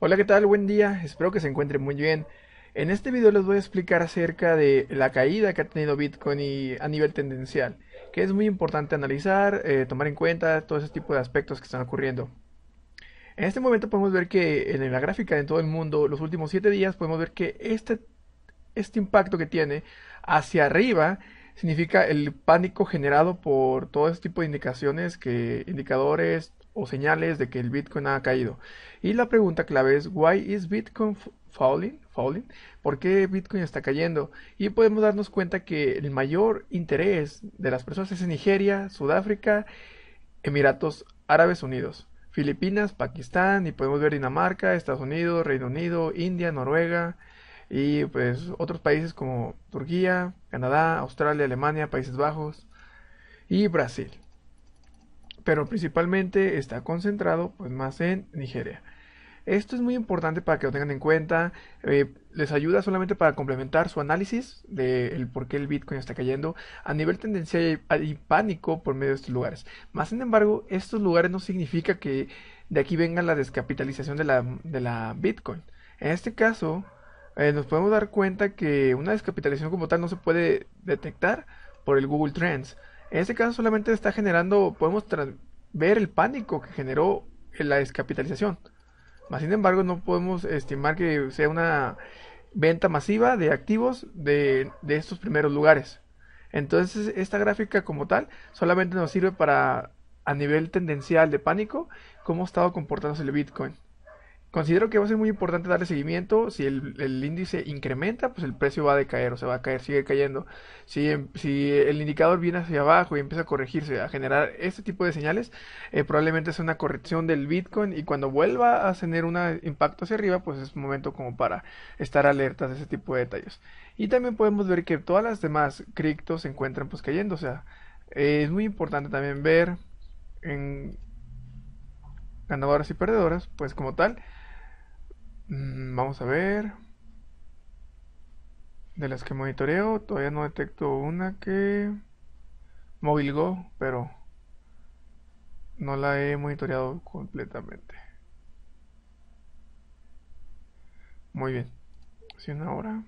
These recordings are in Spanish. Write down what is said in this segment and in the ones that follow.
Hola, ¿qué tal? Buen día, espero que se encuentren muy bien. En este video les voy a explicar acerca de la caída que ha tenido Bitcoin y a nivel tendencial, que es muy importante analizar, eh, tomar en cuenta todo ese tipo de aspectos que están ocurriendo. En este momento podemos ver que en la gráfica de todo el mundo, los últimos 7 días, podemos ver que este, este impacto que tiene hacia arriba significa el pánico generado por todo este tipo de indicaciones, que indicadores, o señales de que el Bitcoin ha caído. Y la pregunta clave es, ¿Why is Bitcoin falling? ¿Por qué Bitcoin está cayendo? Y podemos darnos cuenta que el mayor interés de las personas es en Nigeria, Sudáfrica, Emiratos Árabes Unidos. Filipinas, Pakistán y podemos ver Dinamarca, Estados Unidos, Reino Unido, India, Noruega y pues otros países como Turquía, Canadá, Australia, Alemania, Países Bajos y Brasil pero principalmente está concentrado pues más en Nigeria. Esto es muy importante para que lo tengan en cuenta. Eh, les ayuda solamente para complementar su análisis del de por qué el Bitcoin está cayendo. A nivel tendencial y pánico por medio de estos lugares. Más sin embargo, estos lugares no significa que de aquí venga la descapitalización de la, Bitcoin. En este caso, eh, nos podemos dar cuenta que una descapitalización como tal no se puede detectar por el Google Trends. En este caso solamente está generando, podemos ver el pánico que generó la descapitalización. Mas, sin embargo, no podemos estimar que sea una venta masiva de activos de, de estos primeros lugares. Entonces, esta gráfica como tal solamente nos sirve para, a nivel tendencial de pánico, cómo ha estado comportándose el Bitcoin. Considero que va a ser muy importante darle seguimiento. Si el, índice incrementa, pues el precio va a decaer, o sea, va a caer, sigue cayendo. Si, em, el indicador viene hacia abajo y empieza a corregirse, a generar este tipo de señales, eh, probablemente es una corrección del Bitcoin y cuando vuelva a tener un impacto hacia arriba, pues es momento como para estar alertas de ese tipo de detalles. Y también podemos ver que todas las demás criptos se encuentran pues cayendo, o sea, eh, es muy importante también ver en ganadoras y perdedoras, pues como tal. Mm, vamos a ver. De las que monitoreo, todavía no detecto una que... Móvil pero no la he monitoreado completamente. Muy bien. si una hora.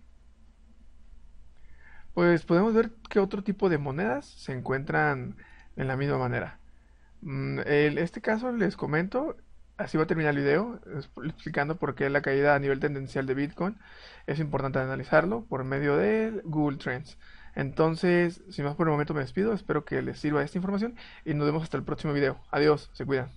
Pues podemos ver que otro tipo de monedas se encuentran en la misma manera. Mm, en este caso les comento, así va a terminar el video, explicando por qué la caída a nivel tendencial de Bitcoin es importante analizarlo por medio de Google Trends. Entonces, sin más por el momento me despido, espero que les sirva esta información y nos vemos hasta el próximo video. Adiós, se cuidan.